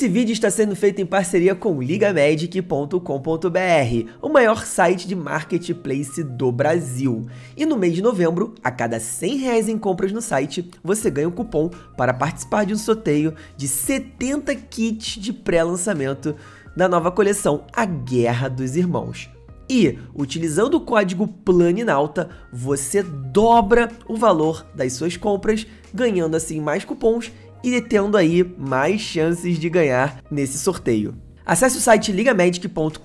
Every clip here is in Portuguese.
Esse vídeo está sendo feito em parceria com LigaMedic.com.br, o maior site de marketplace do Brasil. E no mês de novembro, a cada R$ 100 reais em compras no site, você ganha um cupom para participar de um sorteio de 70 kits de pré-lançamento da nova coleção A Guerra dos Irmãos. E, utilizando o código Planinalta, você dobra o valor das suas compras, ganhando assim mais cupons e tendo aí mais chances de ganhar nesse sorteio. Acesse o site ligamedic.com.br,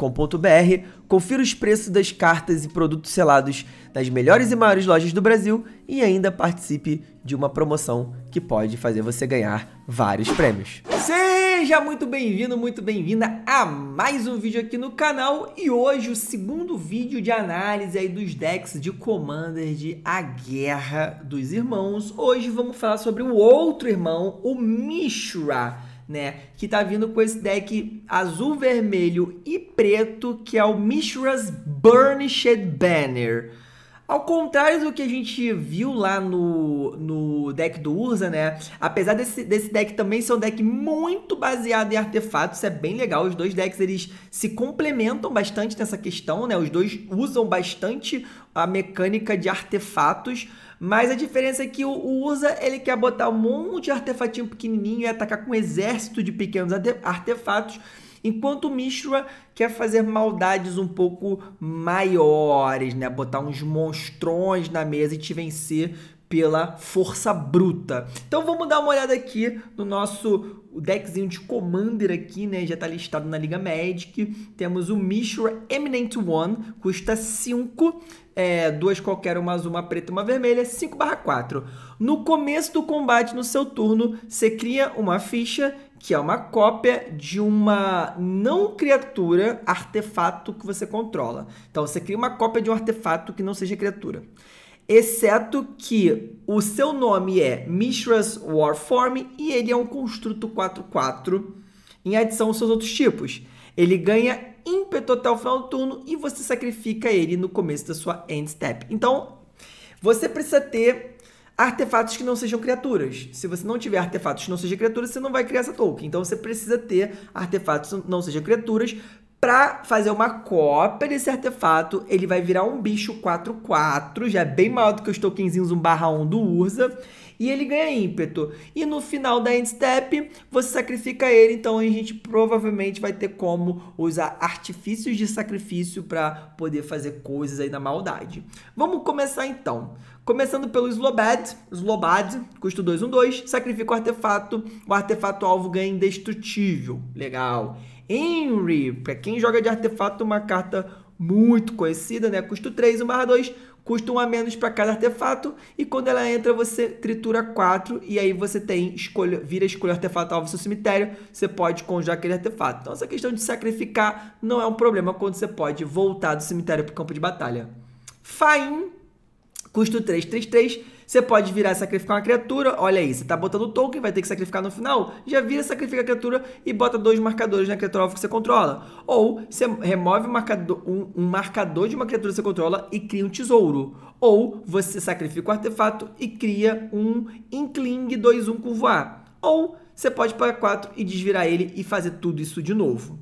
confira os preços das cartas e produtos selados nas melhores e maiores lojas do Brasil e ainda participe de uma promoção que pode fazer você ganhar vários prêmios. Sim! Seja muito bem-vindo, muito bem-vinda a mais um vídeo aqui no canal e hoje o segundo vídeo de análise aí dos decks de Commander de A Guerra dos Irmãos. Hoje vamos falar sobre o outro irmão, o Mishra, né, que tá vindo com esse deck azul, vermelho e preto, que é o Mishra's Burnished Banner. Ao contrário do que a gente viu lá no, no deck do Urza, né? Apesar desse, desse deck também ser um deck muito baseado em artefatos, é bem legal. Os dois decks eles se complementam bastante nessa questão, né? Os dois usam bastante a mecânica de artefatos. Mas a diferença é que o Urza, ele quer botar um monte de artefatinho pequenininho e atacar com um exército de pequenos artefatos. Enquanto Mishra quer fazer maldades um pouco maiores, né? Botar uns monstrões na mesa e te vencer pela força bruta. Então vamos dar uma olhada aqui no nosso deckzinho de Commander aqui, né? Já está listado na Liga Magic. Temos o Mishra Eminent One, custa 5, é, duas qualquer, uma azul, uma preta e uma vermelha, 5 barra 4. No começo do combate, no seu turno, você cria uma ficha que é uma cópia de uma não criatura artefato que você controla. Então você cria uma cópia de um artefato que não seja criatura. Exceto que o seu nome é Mishra's Warform e ele é um construto 4-4 em adição aos seus outros tipos. Ele ganha ímpeto até o final do turno e você sacrifica ele no começo da sua end step. Então, você precisa ter Artefatos que não sejam criaturas. Se você não tiver artefatos que não sejam criaturas, você não vai criar essa token. Então você precisa ter artefatos que não sejam criaturas para fazer uma cópia desse artefato, ele vai virar um bicho 4-4, já é bem maior do que os tokenzinhos 1/1 do Urza, e ele ganha ímpeto. E no final da end step, você sacrifica ele, então a gente provavelmente vai ter como usar artifícios de sacrifício para poder fazer coisas aí na maldade. Vamos começar então. Começando pelo Slobad, Slobad, custo 2, 1, 2, sacrifica o artefato, o artefato alvo ganha indestrutível. Legal. Henry, para quem joga de artefato, uma carta muito conhecida, né? Custo 3, 1 2, custa 1 a menos para cada artefato, e quando ela entra, você tritura 4, e aí você tem escolha, vira o artefato alvo seu cemitério, você pode conjurar aquele artefato. Então essa questão de sacrificar não é um problema quando você pode voltar do cemitério para o campo de batalha. Fain, Custo 3, 3, 3. Você pode virar e sacrificar uma criatura. Olha aí, você está botando o token, vai ter que sacrificar no final. Já vira, sacrifica a criatura e bota dois marcadores na criatura que você controla. Ou você remove um marcador, um, um marcador de uma criatura que você controla e cria um tesouro. Ou você sacrifica o um artefato e cria um Inkling 2-1 com voar. Ou você pode pagar 4 e desvirar ele e fazer tudo isso de novo.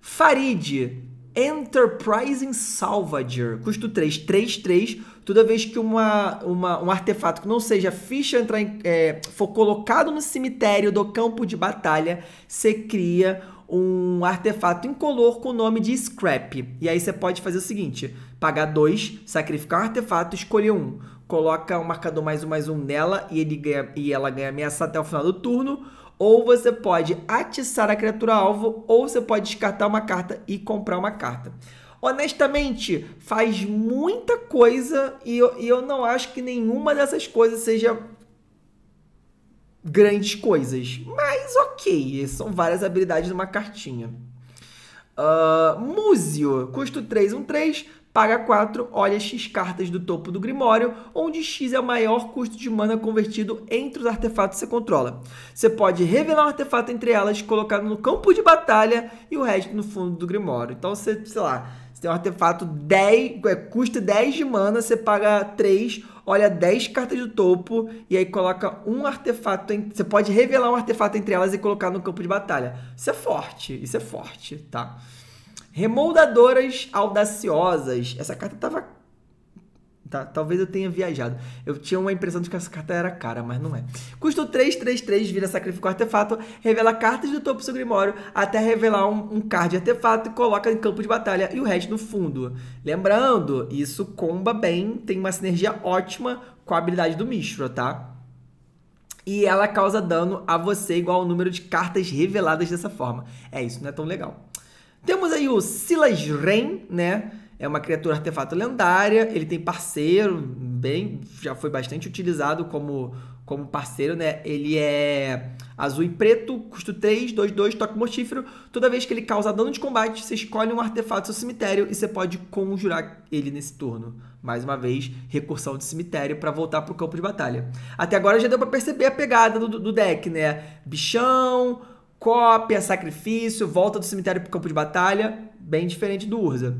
Farid Enterprising Salvager. Custo 3, 3, 3. Toda vez que uma, uma um artefato que não seja ficha entrar em, é, for colocado no cemitério do campo de batalha, você cria um artefato incolor com o nome de Scrap. E aí você pode fazer o seguinte: pagar 2, sacrificar um artefato, escolher um. Coloca o um marcador mais um mais um nela e, ele ganha, e ela ganha ameaça até o final do turno ou você pode atiçar a criatura alvo, ou você pode descartar uma carta e comprar uma carta. Honestamente, faz muita coisa e eu, e eu não acho que nenhuma dessas coisas seja grandes coisas. Mas ok, são várias habilidades numa cartinha. Uh, Múzio, custo 3, 1, 3, Paga 4, olha X cartas do topo do Grimório, onde X é o maior custo de mana convertido entre os artefatos que você controla. Você pode revelar um artefato entre elas, colocado no campo de batalha e o resto no fundo do Grimório. Então você, sei lá, você tem um artefato 10, é, custa 10 de mana, você paga 3, olha 10 cartas do topo e aí coloca um artefato. Em, você pode revelar um artefato entre elas e colocar no campo de batalha. Isso é forte, isso é forte, tá? Remoldadoras audaciosas. Essa carta tava. Tá, talvez eu tenha viajado. Eu tinha uma impressão de que essa carta era cara, mas não é. Custo 3, vira sacrifica o artefato, revela cartas do topo do seu grimório até revelar um, um card de artefato e coloca em campo de batalha e o resto no fundo. Lembrando, isso comba bem, tem uma sinergia ótima com a habilidade do Mishra, tá? E ela causa dano a você igual ao número de cartas reveladas dessa forma. É, isso não é tão legal. Temos aí o Silas Ren, né? É uma criatura artefato lendária, ele tem parceiro, bem, já foi bastante utilizado como, como parceiro, né? Ele é azul e preto, custo 3, 2, 2, toque mortífero. Toda vez que ele causa dano de combate, você escolhe um artefato do seu cemitério e você pode conjurar ele nesse turno. Mais uma vez, recursão de cemitério para voltar para o campo de batalha. Até agora já deu para perceber a pegada do, do deck, né? Bichão, Cópia, sacrifício, volta do cemitério para o campo de batalha, bem diferente do Urza.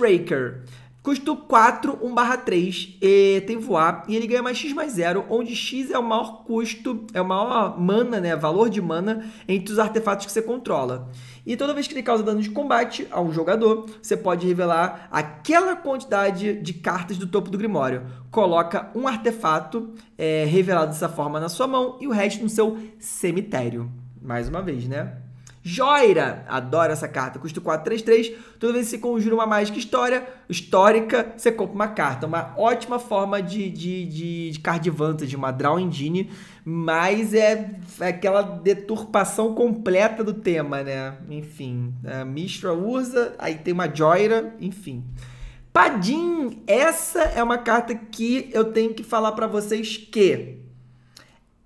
Raker custo 4, 1 barra 3, e tem voar, e ele ganha mais X mais 0, onde X é o maior custo, é o maior mana, né, valor de mana, entre os artefatos que você controla. E toda vez que ele causa dano de combate a um jogador, você pode revelar aquela quantidade de cartas do topo do Grimório. Coloca um artefato é, revelado dessa forma na sua mão e o resto no seu cemitério. Mais uma vez, né? Joira, adoro essa carta, custa 433. Toda vez que você conjura uma mágica história, histórica, você compra uma carta. Uma ótima forma de, de, de, de card advantage, uma draw engine, mas é, é aquela deturpação completa do tema, né? Enfim, a Mistra usa, aí tem uma Joira, enfim. Padim, essa é uma carta que eu tenho que falar para vocês que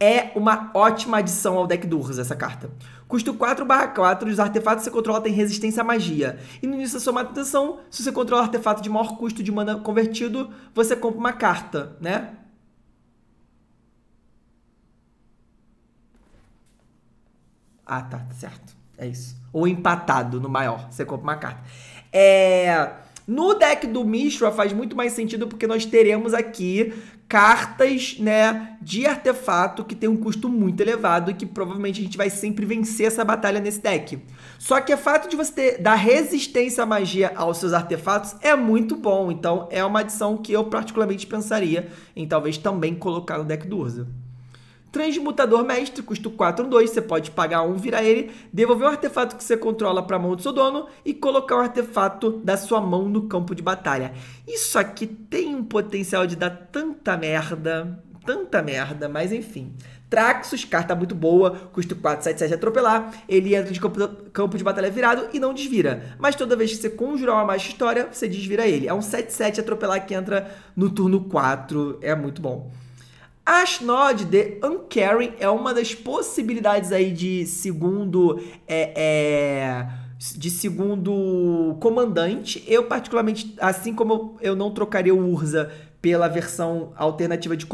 é uma ótima adição ao deck do Urza essa carta. Custo 4 4, os artefatos que você controla têm resistência à magia. E no início da sua manutenção, se você controla artefato de maior custo de mana convertido, você compra uma carta, né? Ah, tá, tá certo. É isso. Ou empatado no maior, você compra uma carta. É... No deck do Mishra faz muito mais sentido porque nós teremos aqui cartas, né, de artefato que tem um custo muito elevado e que provavelmente a gente vai sempre vencer essa batalha nesse deck. Só que o fato de você ter, dar resistência à magia aos seus artefatos é muito bom, então é uma adição que eu particularmente pensaria em talvez também colocar no deck do Urza. Transmutador mestre, custo 4, 1, 2. Você pode pagar um, virar ele, devolver um artefato que você controla para a mão do seu dono e colocar um artefato da sua mão no campo de batalha. Isso aqui tem um potencial de dar tanta merda, tanta merda, mas enfim. Traxos, carta muito boa, custo 4, 7, 7 atropelar. Ele entra de campo, de batalha virado e não desvira. Mas toda vez que você conjurar uma mágica história, você desvira ele. É um 7, 7 atropelar que entra no turno 4. É muito bom. Ashnod de Uncaring é uma das possibilidades aí de segundo é, é de segundo comandante. Eu, particularmente, assim como eu não trocaria o Urza pela versão alternativa de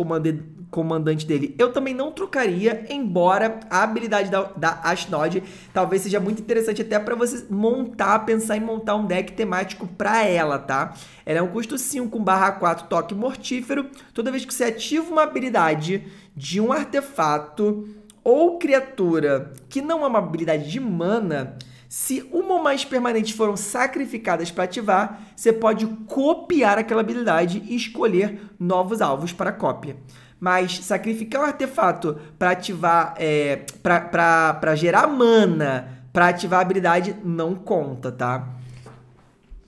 comandante dele, eu também não trocaria, embora a habilidade da, da Ashnod talvez seja muito interessante até para você montar, pensar em montar um deck temático para ela, tá? Ela é um custo 5, 4, toque mortífero. Toda vez que você ativa uma habilidade de um artefato ou criatura que não é uma habilidade de mana, se uma ou mais permanentes foram sacrificadas para ativar, você pode copiar aquela habilidade e escolher novos alvos para cópia. Mas sacrificar um artefato para ativar, é, para gerar mana, para ativar a habilidade, não conta, tá?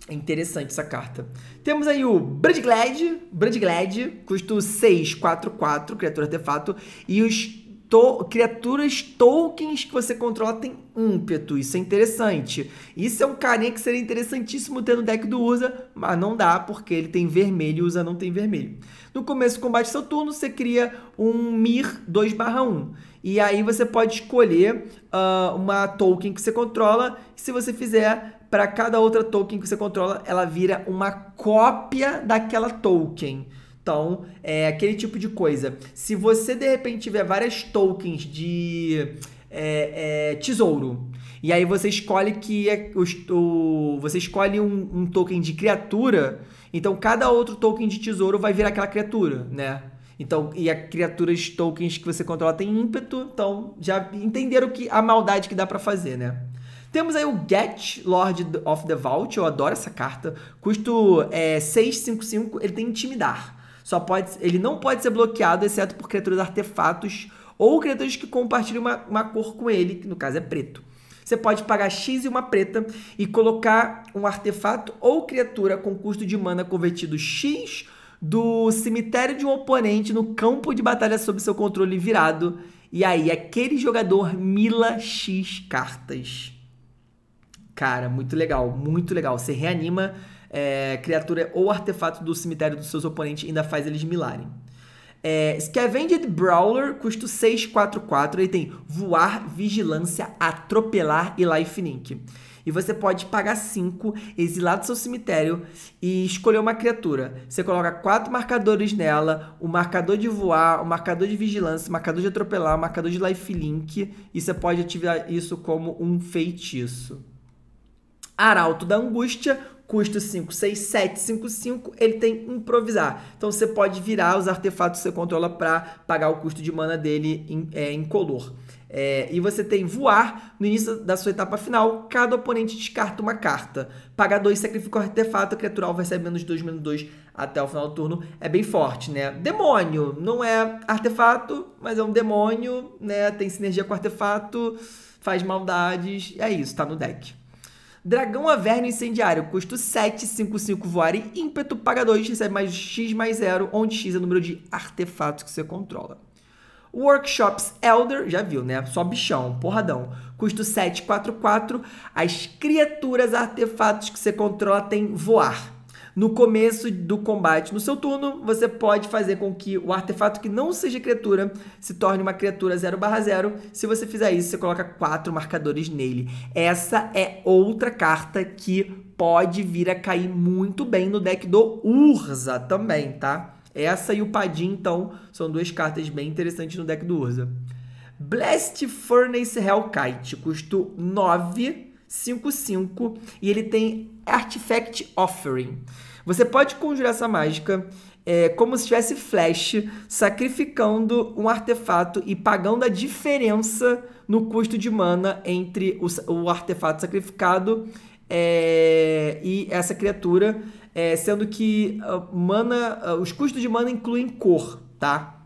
É interessante essa carta. Temos aí o Brandglad, Brandglad, custo 6, 4, 4, criatura artefato, e os to criaturas tokens que você controla têm ímpeto. Isso é interessante. Isso é um carinha que seria interessantíssimo ter no deck do usa, mas não dá, porque ele tem vermelho e o usa não tem vermelho. No começo do combate seu turno, você cria um Mir 2/1. E aí você pode escolher uh, uma token que você controla. se você fizer para cada outra token que você controla, ela vira uma cópia daquela token. Então, é aquele tipo de coisa. Se você de repente tiver várias tokens de é, é, tesouro, e aí você escolhe que é o, o você escolhe um, um, token de criatura, então cada outro token de tesouro vai virar aquela criatura, né? Então, e a criaturas tokens que você controla tem ímpeto, então já entenderam que a maldade que dá para fazer, né? Temos aí o Get, Lord of the Vault, eu adoro essa carta. Custo é, 655, ele tem Intimidar só pode, ele não pode ser bloqueado, exceto por criaturas artefatos ou criaturas que compartilham uma, uma cor com ele, que no caso é preto. Você pode pagar X e uma preta e colocar um artefato ou criatura com custo de mana convertido X do cemitério de um oponente no campo de batalha sob seu controle virado. E aí, aquele jogador mila X cartas. Cara, muito legal, muito legal. Você reanima é, criatura ou artefato do cemitério dos seus oponentes ainda faz eles milarem. É, Scavenged Brawler, custo 644. Ele tem voar, vigilância, atropelar e lifelink. E você pode pagar 5, exilar do seu cemitério e escolher uma criatura. Você coloca quatro marcadores nela: o um marcador de voar, o um marcador de vigilância, o um marcador de atropelar, o marcador de lifelink. E você pode ativar isso como um feitiço. Arauto da Angústia, custo 5, 6, 7, 5, 5, ele tem improvisar. Então você pode virar os artefatos que você controla para pagar o custo de mana dele em, é, em color. É, e você tem voar, no início da sua etapa final, cada oponente descarta uma carta. Paga 2, sacrifica o artefato, a criatura vai recebe menos 2, menos 2 até o final do turno. É bem forte, né? Demônio, não é artefato, mas é um demônio, né? Tem sinergia com artefato, faz maldades, é isso, tá no deck. Dragão Averno Incendiário, custo 7, 5, 5 voar e ímpeto, paga 2, recebe mais X mais 0, onde X é o número de artefatos que você controla. Workshops Elder, já viu, né? Só bichão, porradão. Custo 744. As criaturas, artefatos que você controla têm voar. No começo do combate, no seu turno, você pode fazer com que o artefato que não seja criatura se torne uma criatura 0/0. Se você fizer isso, você coloca quatro marcadores nele. Essa é outra carta que pode vir a cair muito bem no deck do Urza também, tá? Essa e o Padim, então, são duas cartas bem interessantes no deck do Urza. Blast Furnace Hellkite, custo 9, 5, 5, e ele tem Artifact Offering. Você pode conjurar essa mágica é, como se tivesse flash, sacrificando um artefato e pagando a diferença no custo de mana entre o, o artefato sacrificado é, e essa criatura, é, sendo que uh, mana, uh, os custos de mana incluem cor, tá?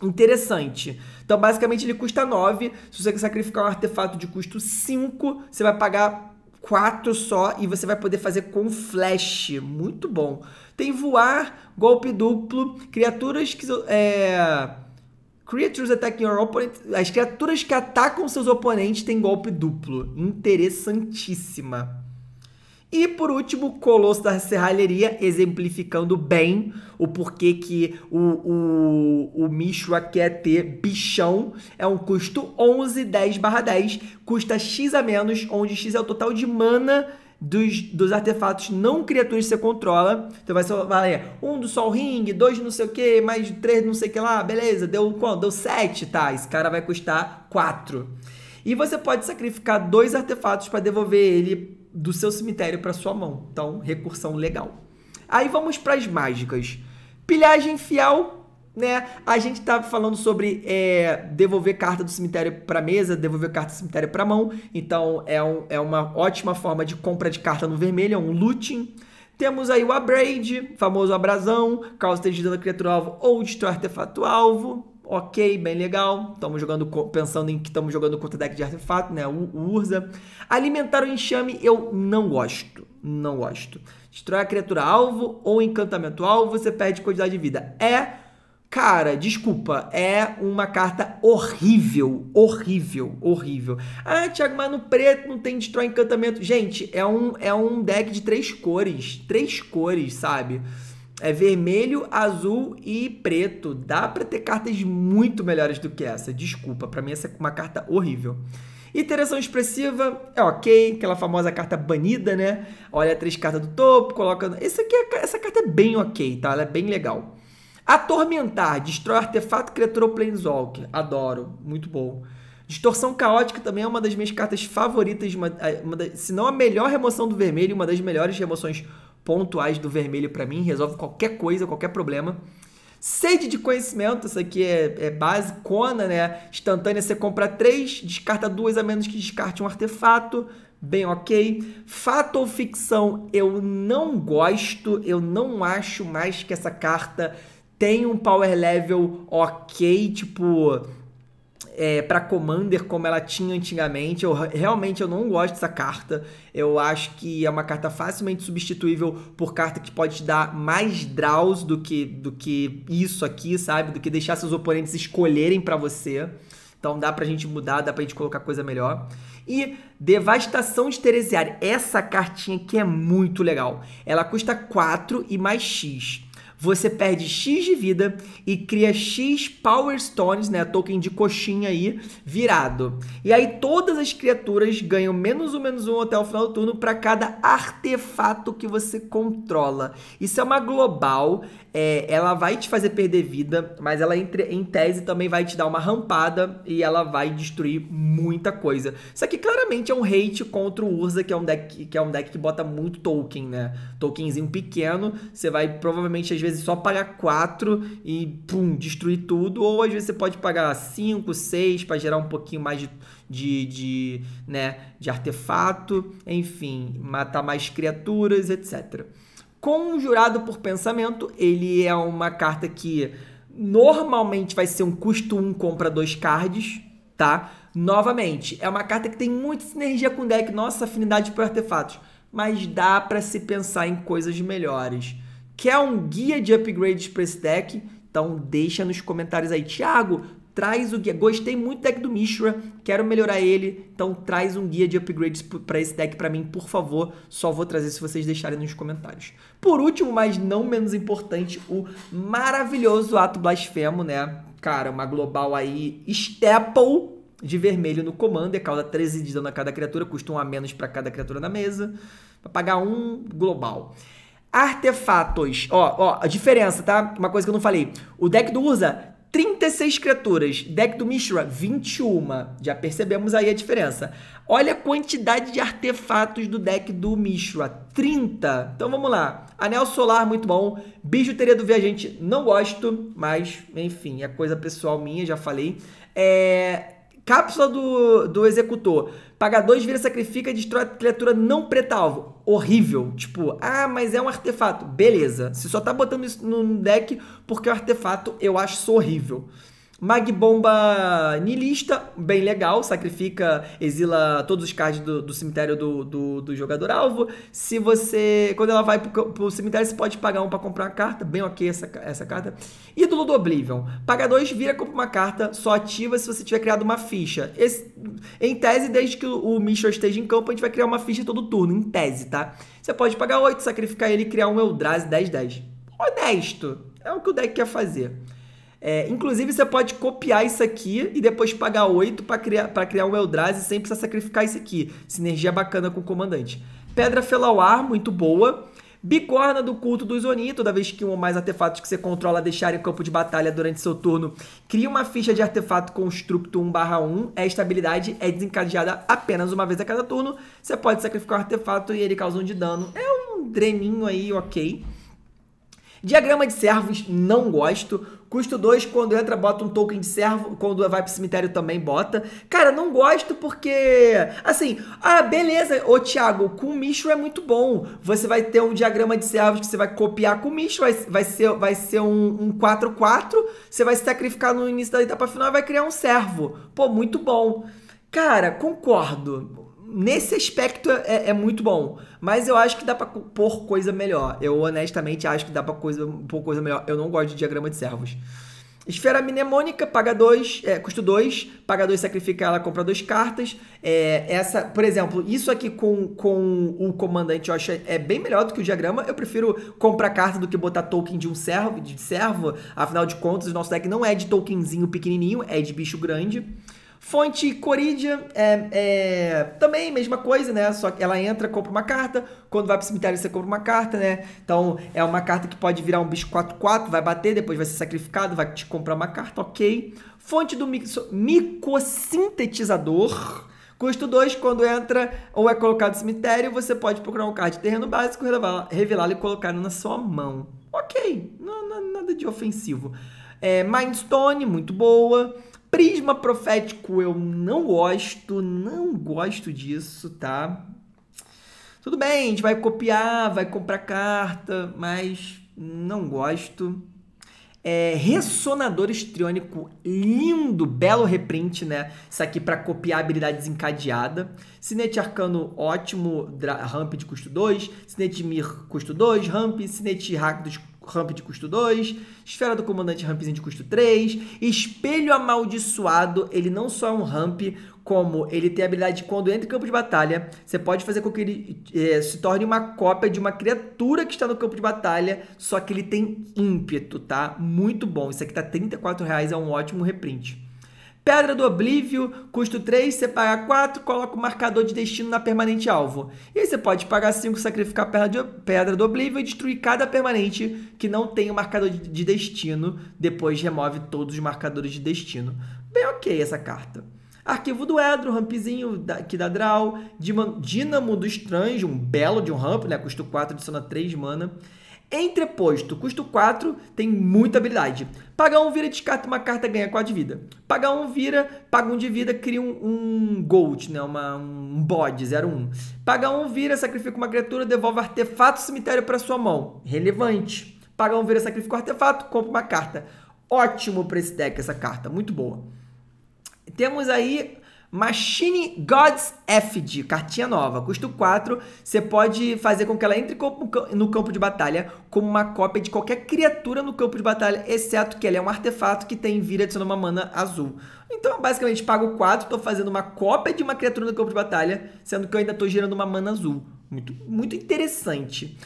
Interessante. Então, basicamente, ele custa 9. Se você sacrificar um artefato de custo 5, você vai pagar quatro só e você vai poder fazer com flash. Muito bom. Tem voar, golpe duplo, criaturas que. É... Creatures attacking your opponent. As criaturas que atacam seus oponentes têm golpe duplo. Interessantíssima. E por último, Colosso da Serralheria, exemplificando bem o porquê que o, o, o Mishra quer é ter bichão. É um custo 11, 10 barra 10, custa X a menos, onde X é o total de mana dos, dos artefatos não criaturas que você controla. Então vai ser valer um do Sol Ring, dois não sei o que, mais três não sei o que lá, beleza, deu quanto? Deu sete, tá, esse cara vai custar quatro. E você pode sacrificar dois artefatos para devolver ele do seu cemitério para sua mão. Então, recursão legal. Aí vamos para as mágicas. Pilhagem fiel, né? A gente tá falando sobre é, devolver carta do cemitério para mesa, devolver carta do cemitério para mão. Então, é, um, é uma ótima forma de compra de carta no vermelho, é um looting. Temos aí o abrade, famoso abrasão, causa de dano criatura alvo ou destruir artefato alvo. Ok, bem legal. Estamos jogando pensando em que estamos jogando contra deck de artefato, né? O Urza. Alimentar o enxame eu não gosto. Não gosto. Destrói a criatura alvo ou encantamento alvo, você perde quantidade de vida. É Cara, desculpa, é uma carta horrível, horrível, horrível. Ah, Thiago, mas no preto não tem destrói encantamento. Gente, é um, é um deck de três cores, três cores, sabe? É vermelho, azul e preto. Dá para ter cartas muito melhores do que essa. Desculpa, para mim essa é uma carta horrível. Iteração expressiva é ok, aquela famosa carta banida, né? Olha três cartas do topo, coloca. Essa, aqui é... essa carta é bem ok, tá? Ela é bem legal. Atormentar, destrói artefato, criatura ou planeswalker. Adoro, muito bom. Distorção caótica também é uma das minhas cartas favoritas, uma, é, uma da... se não a melhor remoção do vermelho, uma das melhores remoções pontuais do vermelho para mim, resolve qualquer coisa, qualquer problema. Sede de conhecimento, isso aqui é, é Cona né? Instantânea, você compra três, descarta duas a menos que descarte um artefato. Bem ok. Fato ou ficção, eu não gosto, eu não acho mais que essa carta tem um power level ok, tipo é, para Commander como ela tinha antigamente. Eu realmente eu não gosto dessa carta. Eu acho que é uma carta facilmente substituível por carta que pode te dar mais draws do que do que isso aqui, sabe? Do que deixar seus oponentes escolherem para você. Então dá pra gente mudar, dá pra gente colocar coisa melhor. E Devastação de Teresiária. Essa cartinha aqui é muito legal. Ela custa 4 e mais X você perde X de vida e cria X Power Stones, né? Token de coxinha aí, virado. E aí todas as criaturas ganham menos um, menos um até o final do turno para cada artefato que você controla. Isso é uma global, é, ela vai te fazer perder vida, mas ela entre, em tese também vai te dar uma rampada e ela vai destruir muita coisa. Isso aqui claramente é um hate contra o Urza, que é um deck que, é um deck que bota muito token, né? Tokenzinho pequeno, você vai provavelmente às vezes vezes só pagar 4 e pum, destruir tudo, ou às vezes você pode pagar 5, 6 para gerar um pouquinho mais de, de, de, né, de artefato, enfim, matar mais criaturas, etc. Conjurado por pensamento, ele é uma carta que normalmente vai ser um custo 1, um, compra dois cards, tá? Novamente, é uma carta que tem muita sinergia com o deck, nossa afinidade por artefatos, mas dá para se pensar em coisas melhores. Quer um guia de upgrades para esse deck? Então deixa nos comentários aí. Thiago, traz o guia. Gostei muito do deck do Mishra, quero melhorar ele, então traz um guia de upgrades para esse deck para mim, por favor. Só vou trazer se vocês deixarem nos comentários. Por último, mas não menos importante, o maravilhoso Ato Blasfemo, né? Cara, uma global aí, Steppel de vermelho no comando, é causa 13 de dano a cada criatura, custa um a menos para cada criatura na mesa, vai pagar um global. Artefatos. Ó, ó, a diferença, tá? Uma coisa que eu não falei. O deck do Urza, 36 criaturas. Deck do Mishra, 21. Já percebemos aí a diferença. Olha a quantidade de artefatos do deck do Mishra, 30. Então vamos lá. Anel Solar, muito bom. Bijuteria do Viajante, não gosto, mas enfim, é coisa pessoal minha, já falei. É... Cápsula do, do executor. dois vira sacrifica e destrói criatura não preta-alvo. Horrível. Tipo, ah, mas é um artefato. Beleza. Você só tá botando isso no deck porque o é artefato eu acho horrível. Mag Bomba Nilista, bem legal, sacrifica, exila todos os cards do, do cemitério do, do, do jogador-alvo. Se você. Quando ela vai pro, pro cemitério, você pode pagar um para comprar uma carta, bem ok essa, essa carta. Ídolo do Oblivion. Paga dois, vira, compra uma carta, só ativa se você tiver criado uma ficha. Esse, em tese, desde que o, o Mishra esteja em campo, a gente vai criar uma ficha todo turno, em tese, tá? Você pode pagar 8, sacrificar ele e criar um Eldrazi 10-10. Honesto, é o que o deck quer fazer. É, inclusive, você pode copiar isso aqui e depois pagar 8 para criar, pra criar um Eldrazi sem precisar sacrificar isso aqui. Sinergia bacana com o comandante. Pedra Felauar, muito boa. Bicorna do culto do Isonin, toda vez que um ou mais artefatos que você controla deixarem o campo de batalha durante seu turno, cria uma ficha de artefato constructo 1/1. É, Esta habilidade é desencadeada apenas uma vez a cada turno. Você pode sacrificar o artefato e ele causa um de dano. É um dreninho aí, ok. Diagrama de servos, não gosto. Custo 2, quando entra, bota um token de servo. Quando vai pro cemitério também bota. Cara, não gosto porque. Assim, ah, beleza, ô Thiago, com micho é muito bom. Você vai ter um diagrama de servos que você vai copiar com micho vai, vai ser, vai ser um 4-4. Um você vai se sacrificar no início da etapa final e vai criar um servo. Pô, muito bom. Cara, concordo nesse aspecto é, é, muito bom. Mas eu acho que dá pra pôr coisa melhor. Eu honestamente acho que dá pra coisa, pôr coisa melhor. Eu não gosto de diagrama de servos. Esfera mnemônica, paga 2, é, custo 2, paga 2, sacrifica ela, compra duas cartas. É, essa, por exemplo, isso aqui com, com o comandante, eu acho é bem melhor do que o diagrama. Eu prefiro comprar carta do que botar token de um servo, de servo. Afinal de contas, o nosso deck não é de tokenzinho pequenininho, é de bicho grande. Fonte Corídia é, é, também mesma coisa, né? Só que ela entra, compra uma carta. Quando vai pro cemitério, você compra uma carta, né? Então é uma carta que pode virar um bicho 4-4, vai bater, depois vai ser sacrificado, vai te comprar uma carta, ok. Fonte do micossintetizador. Custo 2, quando entra ou é colocado no cemitério, você pode procurar um card de terreno básico, revelá-lo e colocá-lo na sua mão. Ok, não, não, nada de ofensivo. É, Mindstone, muito boa. Prisma profético eu não gosto, não gosto disso, tá? Tudo bem, a gente vai copiar, vai comprar carta, mas não gosto. É, ressonador estriônico, lindo, belo reprint, né? Isso aqui para copiar a habilidade desencadeada. Cinete Arcano, ótimo, ramp de custo 2. Cinete Mir, custo 2. Ramp, Sinete Rakdos, ramp de custo 2, esfera do comandante rampzinho de custo 3, espelho amaldiçoado, ele não só é um ramp, como ele tem a habilidade de quando entra em campo de batalha, você pode fazer com que ele é, se torne uma cópia de uma criatura que está no campo de batalha, só que ele tem ímpeto, tá? Muito bom. Isso aqui tá reais é um ótimo reprint. Pedra do Oblívio, custo 3, você paga 4, coloca o marcador de destino na permanente alvo. E aí você pode pagar 5, sacrificar a pedra, de, pedra do Oblívio e destruir cada permanente que não tem o marcador de, de destino. Depois remove todos os marcadores de destino. Bem ok essa carta. Arquivo do Edro, rampzinho que dá draw. Dínamo do Estranjo, um belo de um ramp, né? Custo 4, adiciona 3 mana. Entreposto, custo 4, tem muita habilidade. Pagar um vira, descarta uma carta, ganha 4 de vida. Pagar um vira, paga um de vida, cria um, um gold, né? Uma, um bode, 01. Pagar um vira, sacrifica uma criatura, devolve artefato cemitério para sua mão. Relevante. Pagar um vira, sacrifica um artefato, compra uma carta. Ótimo para esse deck essa carta, muito boa. Temos aí Machine Gods FD, cartinha nova, custo 4. Você pode fazer com que ela entre no campo de batalha como uma cópia de qualquer criatura no campo de batalha, exceto que ela é um artefato que tem vira adicionando uma mana azul. Então, basicamente, pago 4, estou fazendo uma cópia de uma criatura no campo de batalha, sendo que eu ainda estou gerando uma mana azul. Muito, muito interessante.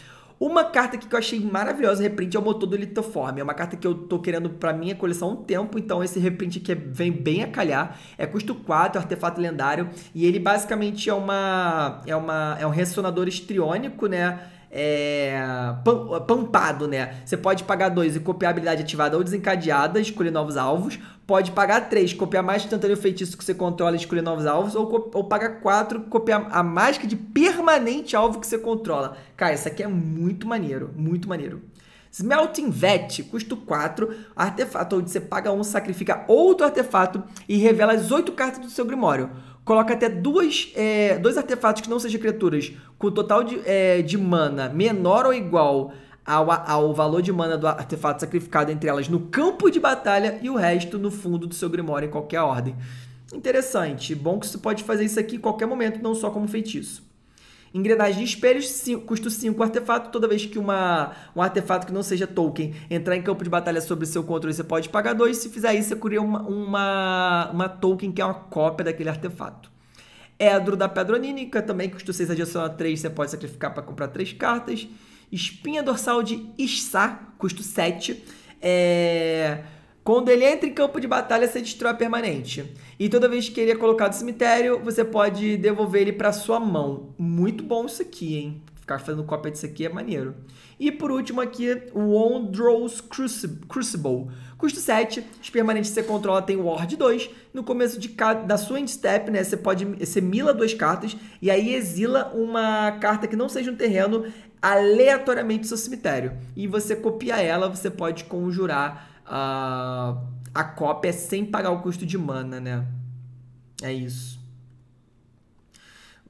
Uma carta que eu achei maravilhosa, reprint, é o motor do Litoform. É uma carta que eu tô querendo pra minha coleção há um tempo, então esse reprint aqui é vem bem a calhar. É custo 4, artefato lendário, e ele basicamente é uma. é, uma, é um ressonador estriônico, né? É, pampado, né? Você pode pagar dois e copiar a habilidade ativada ou desencadeada, escolher novos alvos, pode pagar 3, copiar mais instantâneo feitiço que você controla e escolher novos alvos, ou, ou pagar 4, copiar a mágica de permanente alvo que você controla. Cara, isso aqui é muito maneiro, muito maneiro. Smelting Vet, custo 4, artefato onde você paga um, sacrifica outro artefato e revela as 8 cartas do seu Grimório. Coloca até duas, é, dois artefatos que não sejam criaturas com total de, é, de mana menor ou igual ao, ao valor de mana do artefato sacrificado entre elas no campo de batalha e o resto no fundo do seu Grimório em qualquer ordem. Interessante, bom que você pode fazer isso aqui em qualquer momento, não só como feitiço. Engrenagem de espelhos, cinco, custo 5 artefato. Toda vez que uma, um artefato que não seja token entrar em campo de batalha sobre seu controle, você pode pagar 2. Se fizer isso, você cria uma, uma, uma token que é uma cópia daquele artefato. Edro da Pedra também, custo 6 a 3, você pode sacrificar para comprar 3 cartas espinha dorsal de Issá, custo 7. É... Quando ele entra em campo de batalha, você destrói permanente. E toda vez que ele é colocado no cemitério, você pode devolver ele para sua mão. Muito bom isso aqui, hein? Ficar fazendo cópia disso aqui é maneiro. E por último aqui, o Wondrous Crucible. Custo 7, os permanentes que você controla tem Ward 2. No começo de cada, da sua step né, você pode você mila duas cartas e aí exila uma carta que não seja um terreno aleatoriamente do seu cemitério. E você copia ela, você pode conjurar a, ah, a cópia sem pagar o custo de mana, né? É isso.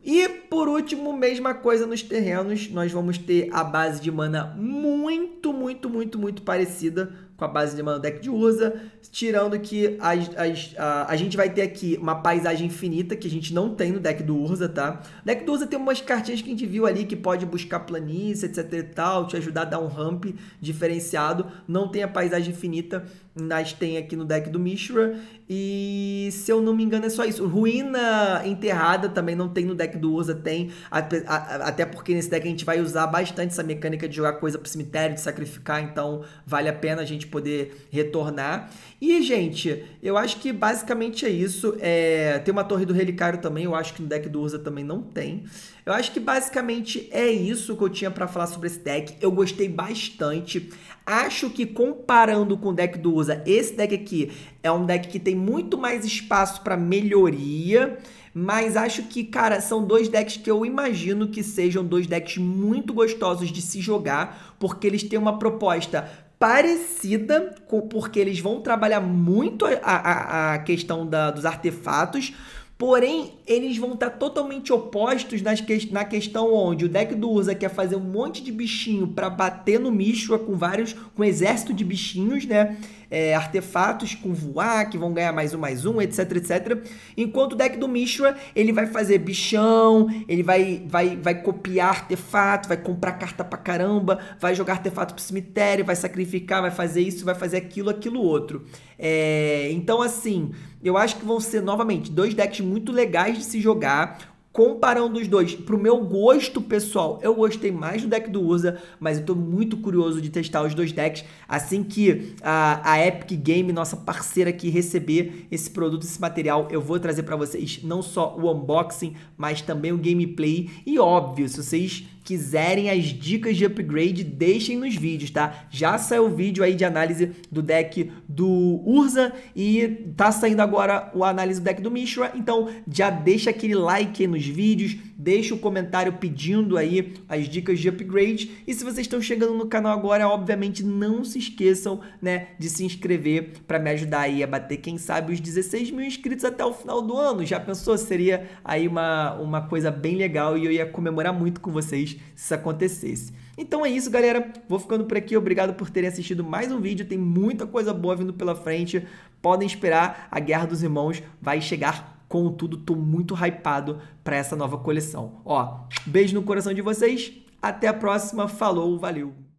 E por último, mesma coisa nos terrenos, nós vamos ter a base de mana muito, muito, muito, muito parecida com a base de mana deck de usa, tirando que a, a, gente vai ter aqui uma paisagem infinita que a gente não tem no deck do Urza, tá? O deck do Urza tem umas cartinhas que a gente viu ali que pode buscar planície, etc e tal, te ajudar a dar um ramp diferenciado, não tem a paisagem infinita, mas tem aqui no deck do Mishra, e se eu não me engano é só isso. Ruína enterrada também não tem no deck do Urza, tem, a, a, até porque nesse deck a gente vai usar bastante essa mecânica de jogar coisa pro cemitério, de sacrificar, então vale a pena a gente poder retornar. E, gente, eu acho que basicamente é isso. É, tem uma torre do relicário também, eu acho que no deck do Urza também não tem. Eu acho que basicamente é isso que eu tinha para falar sobre esse deck. Eu gostei bastante. Acho que comparando com o deck do Urza, esse deck aqui é um deck que tem muito mais espaço para melhoria. Mas acho que, cara, são dois decks que eu imagino que sejam dois decks muito gostosos de se jogar, porque eles têm uma proposta parecida, com, porque eles vão trabalhar muito a, a, a questão da, dos artefatos, porém eles vão estar totalmente opostos nas que, na questão onde o deck do Urza quer fazer um monte de bichinho para bater no Mishra com vários, com um exército de bichinhos, né? é, artefatos com voar, que vão ganhar mais um, mais um, etc, etc. Enquanto o deck do Mishra, ele vai fazer bichão, ele vai, vai, vai copiar artefato, vai comprar carta pra caramba, vai jogar artefato pro cemitério, vai sacrificar, vai fazer isso, vai fazer aquilo, aquilo outro. É, então, assim, eu acho que vão ser, novamente, dois decks muito legais de se jogar. Comparando os dois, pro meu gosto pessoal, eu gostei mais do deck do Urza, mas eu tô muito curioso de testar os dois decks assim que a, a Epic Game, nossa parceira aqui, receber esse produto, esse material, eu vou trazer para vocês não só o unboxing, mas também o gameplay e óbvio, se vocês quiserem as dicas de upgrade, deixem nos vídeos, tá? Já saiu o vídeo aí de análise do deck do Urza e tá saindo agora o análise do deck do Mishra, então já deixa aquele like nos vídeos, deixa o um comentário pedindo aí as dicas de upgrade e se vocês estão chegando no canal agora, obviamente não se esqueçam, né, de se inscrever para me ajudar aí a bater, quem sabe, os 16 mil inscritos até o final do ano. Já pensou? Seria aí uma, uma coisa bem legal e eu ia comemorar muito com vocês se isso acontecesse. Então é isso, galera. Vou ficando por aqui. Obrigado por terem assistido mais um vídeo. Tem muita coisa boa vindo pela frente. Podem esperar, a Guerra dos Irmãos vai chegar com tudo. Tô muito hypado para essa nova coleção. Ó, beijo no coração de vocês. Até a próxima. Falou, valeu.